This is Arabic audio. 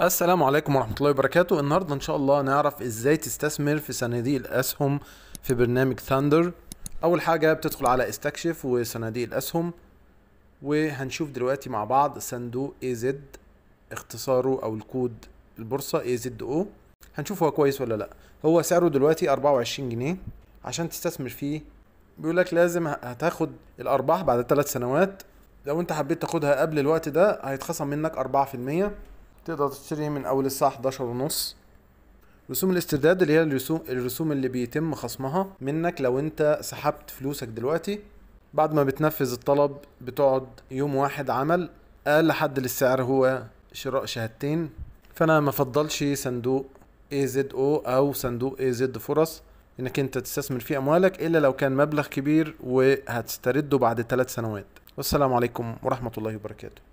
السلام عليكم ورحمة الله وبركاته النهاردة ان شاء الله نعرف ازاي تستثمر في صناديق الاسهم في برنامج ثاندر اول حاجة بتدخل على استكشف وصناديق الاسهم وهنشوف دلوقتي مع بعض صندوق اي زد اختصاره او الكود البورصة اي زد او هنشوف هو كويس ولا لا هو سعره دلوقتي 24 جنيه عشان تستثمر فيه بيقولك لازم هتاخد الارباح بعد ثلاث سنوات لو انت حبيت تاخدها قبل الوقت ده هيتخصم منك 4% تقدر تشتري من اول الساعه 11 ونص رسوم الاسترداد اللي هي الرسوم الرسوم اللي بيتم خصمها منك لو انت سحبت فلوسك دلوقتي بعد ما بتنفذ الطلب بتقعد يوم واحد عمل اقل حد للسعر هو شراء شهادتين فانا ما افضلش صندوق اي زد او او صندوق اي زد فرص انك انت تستثمر فيه اموالك الا لو كان مبلغ كبير وهتسترده بعد ثلاث سنوات والسلام عليكم ورحمه الله وبركاته